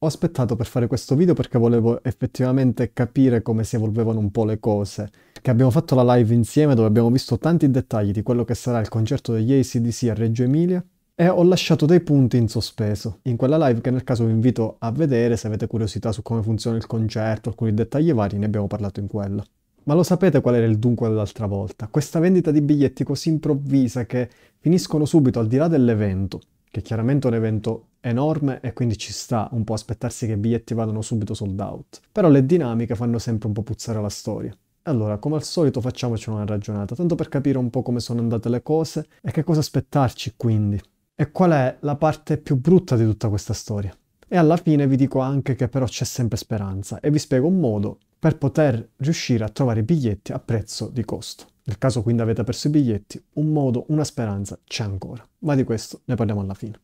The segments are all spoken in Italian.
Ho aspettato per fare questo video perché volevo effettivamente capire come si evolvevano un po' le cose, che abbiamo fatto la live insieme dove abbiamo visto tanti dettagli di quello che sarà il concerto degli ACDC a Reggio Emilia e ho lasciato dei punti in sospeso in quella live che nel caso vi invito a vedere se avete curiosità su come funziona il concerto, alcuni dettagli vari, ne abbiamo parlato in quella. Ma lo sapete qual era il dunque dell'altra volta? Questa vendita di biglietti così improvvisa che finiscono subito al di là dell'evento che chiaramente è un evento enorme e quindi ci sta un po' aspettarsi che i biglietti vadano subito sold out. Però le dinamiche fanno sempre un po' puzzare la storia. Allora, come al solito facciamoci una ragionata, tanto per capire un po' come sono andate le cose e che cosa aspettarci quindi. E qual è la parte più brutta di tutta questa storia. E alla fine vi dico anche che però c'è sempre speranza e vi spiego un modo per poter riuscire a trovare i biglietti a prezzo di costo. Nel caso quindi avete perso i biglietti, un modo, una speranza c'è ancora, ma di questo ne parliamo alla fine.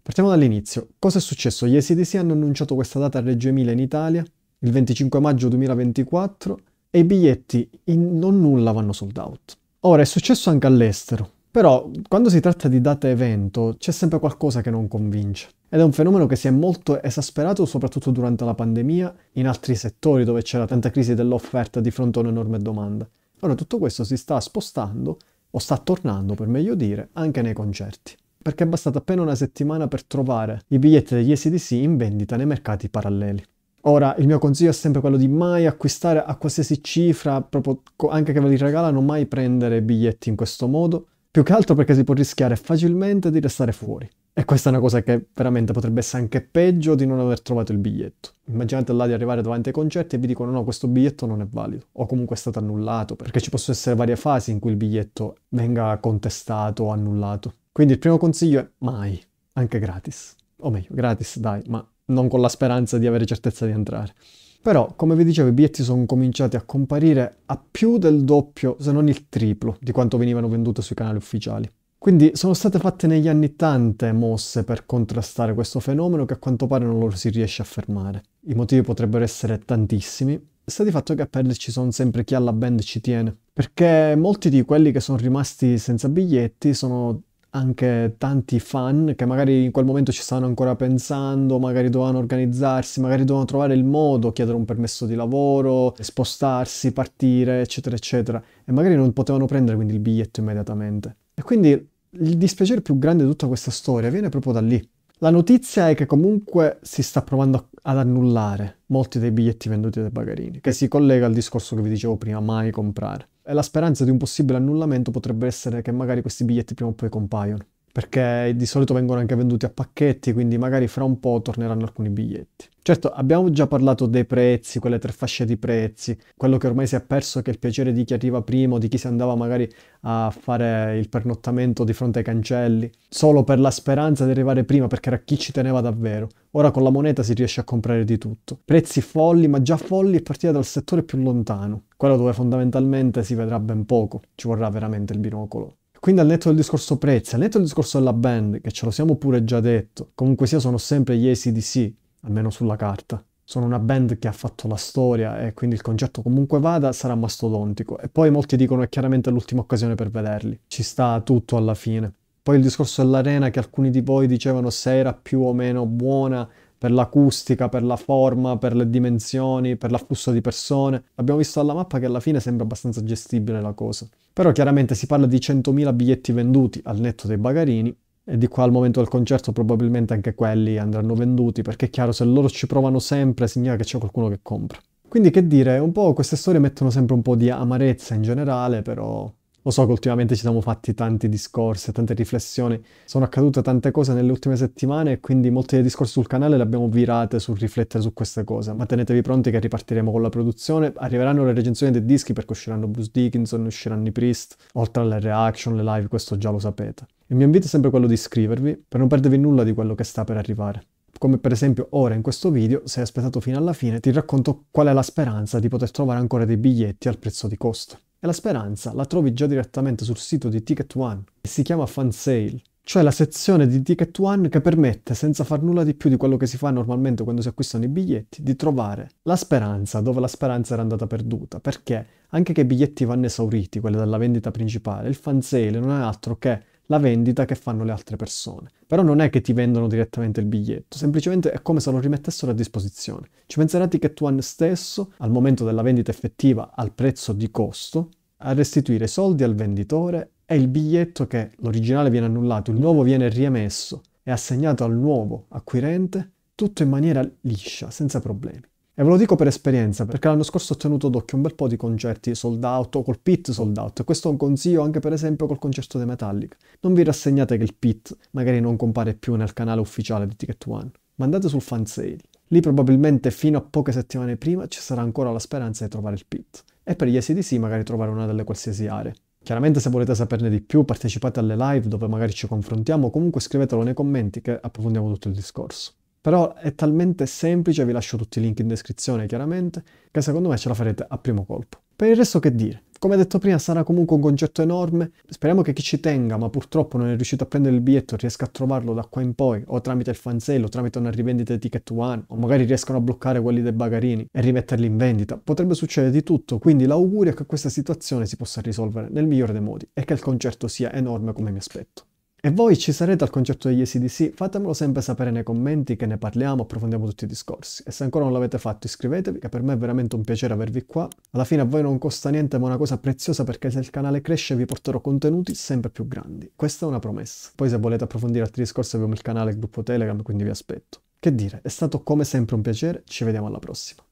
Partiamo dall'inizio. Cosa è successo? Gli ACDC hanno annunciato questa data a Reggio Emilia in Italia, il 25 maggio 2024, e i biglietti in non nulla vanno sold out. Ora è successo anche all'estero, però quando si tratta di data evento c'è sempre qualcosa che non convince. Ed è un fenomeno che si è molto esasperato soprattutto durante la pandemia, in altri settori dove c'era tanta crisi dell'offerta di fronte a un'enorme domanda. Ora tutto questo si sta spostando, o sta tornando per meglio dire, anche nei concerti. Perché è bastata appena una settimana per trovare i biglietti degli SDC in vendita nei mercati paralleli. Ora, il mio consiglio è sempre quello di mai acquistare a qualsiasi cifra, proprio anche che ve li regalano, mai prendere biglietti in questo modo, più che altro perché si può rischiare facilmente di restare fuori. E questa è una cosa che veramente potrebbe essere anche peggio di non aver trovato il biglietto. Immaginate là di arrivare davanti ai concerti e vi dicono no, questo biglietto non è valido, o comunque è stato annullato, perché ci possono essere varie fasi in cui il biglietto venga contestato o annullato. Quindi il primo consiglio è mai, anche gratis. O meglio, gratis dai, ma non con la speranza di avere certezza di entrare. Però, come vi dicevo, i biglietti sono cominciati a comparire a più del doppio, se non il triplo, di quanto venivano vendute sui canali ufficiali. Quindi sono state fatte negli anni tante mosse per contrastare questo fenomeno che a quanto pare non lo si riesce a fermare. I motivi potrebbero essere tantissimi, sta di fatto che a perderci sono sempre chi alla band ci tiene, perché molti di quelli che sono rimasti senza biglietti sono anche tanti fan che magari in quel momento ci stavano ancora pensando, magari dovevano organizzarsi, magari dovevano trovare il modo, chiedere un permesso di lavoro, spostarsi, partire, eccetera, eccetera, e magari non potevano prendere quindi il biglietto immediatamente. E quindi il dispiacere più grande di tutta questa storia viene proprio da lì. La notizia è che comunque si sta provando ad annullare molti dei biglietti venduti dai bagarini, che si collega al discorso che vi dicevo prima, mai comprare e la speranza di un possibile annullamento potrebbe essere che magari questi biglietti prima o poi compaiono perché di solito vengono anche venduti a pacchetti, quindi magari fra un po' torneranno alcuni biglietti. Certo, abbiamo già parlato dei prezzi, quelle tre fasce di prezzi, quello che ormai si è perso che è il piacere di chi arriva prima, di chi si andava magari a fare il pernottamento di fronte ai cancelli, solo per la speranza di arrivare prima perché era chi ci teneva davvero. Ora con la moneta si riesce a comprare di tutto. Prezzi folli, ma già folli a partire dal settore più lontano, quello dove fondamentalmente si vedrà ben poco, ci vorrà veramente il binocolo. Quindi al netto del discorso prezzi, al netto del discorso della band, che ce lo siamo pure già detto, comunque sia sono sempre gli ACDC, almeno sulla carta. Sono una band che ha fatto la storia e quindi il concerto comunque vada sarà mastodontico. E poi molti dicono è chiaramente l'ultima occasione per vederli. Ci sta tutto alla fine. Poi il discorso dell'arena che alcuni di voi dicevano se era più o meno buona, per l'acustica, per la forma, per le dimensioni, per l'afflusso di persone. Abbiamo visto dalla mappa che alla fine sembra abbastanza gestibile la cosa. Però chiaramente si parla di 100.000 biglietti venduti al netto dei bagarini e di qua al momento del concerto probabilmente anche quelli andranno venduti perché è chiaro se loro ci provano sempre significa che c'è qualcuno che compra. Quindi che dire, un po' queste storie mettono sempre un po' di amarezza in generale, però lo so che ultimamente ci siamo fatti tanti discorsi, tante riflessioni, sono accadute tante cose nelle ultime settimane e quindi molti dei discorsi sul canale le abbiamo virate sul riflettere su queste cose, ma tenetevi pronti che ripartiremo con la produzione, arriveranno le recensioni dei dischi perché usciranno Bruce Dickinson, usciranno i Priest, oltre alle reaction, le live, questo già lo sapete. Il mio invito è sempre quello di iscrivervi per non perdervi nulla di quello che sta per arrivare come per esempio ora in questo video, se hai aspettato fino alla fine, ti racconto qual è la speranza di poter trovare ancora dei biglietti al prezzo di costo. E la speranza la trovi già direttamente sul sito di Ticket One, che si chiama Fan Sale, cioè la sezione di Ticket One che permette, senza far nulla di più di quello che si fa normalmente quando si acquistano i biglietti, di trovare la speranza dove la speranza era andata perduta, perché anche che i biglietti vanno esauriti, quelli dalla vendita principale, il fan sale non è altro che la vendita che fanno le altre persone. Però non è che ti vendono direttamente il biglietto, semplicemente è come se lo rimettessero a disposizione. Ci penserai che tu stesso, al momento della vendita effettiva al prezzo di costo, a restituire i soldi al venditore e il biglietto che l'originale viene annullato, il nuovo viene riemesso e assegnato al nuovo acquirente, tutto in maniera liscia, senza problemi. E ve lo dico per esperienza, perché l'anno scorso ho tenuto d'occhio un bel po' di concerti sold out o col pit sold out. Questo è un consiglio anche per esempio col concerto dei Metallica. Non vi rassegnate che il pit magari non compare più nel canale ufficiale di Ticket One, ma andate sul fan sale. Lì probabilmente fino a poche settimane prima ci sarà ancora la speranza di trovare il pit. E per gli ACDC magari trovare una delle qualsiasi aree. Chiaramente se volete saperne di più partecipate alle live dove magari ci confrontiamo, comunque scrivetelo nei commenti che approfondiamo tutto il discorso. Però è talmente semplice, vi lascio tutti i link in descrizione chiaramente, che secondo me ce la farete a primo colpo. Per il resto che dire? Come detto prima sarà comunque un concetto enorme, speriamo che chi ci tenga ma purtroppo non è riuscito a prendere il biglietto riesca a trovarlo da qua in poi o tramite il fansello, tramite una rivendita di Ticket One o magari riescano a bloccare quelli dei bagarini e rimetterli in vendita. Potrebbe succedere di tutto, quindi l'augurio è che questa situazione si possa risolvere nel migliore dei modi e che il concerto sia enorme come mi aspetto. E voi ci sarete al concerto degli SDC? Fatemelo sempre sapere nei commenti che ne parliamo, approfondiamo tutti i discorsi. E se ancora non l'avete fatto iscrivetevi, che per me è veramente un piacere avervi qua. Alla fine a voi non costa niente, ma è una cosa preziosa perché se il canale cresce vi porterò contenuti sempre più grandi. Questa è una promessa. Poi se volete approfondire altri discorsi abbiamo il canale e il gruppo Telegram, quindi vi aspetto. Che dire, è stato come sempre un piacere, ci vediamo alla prossima.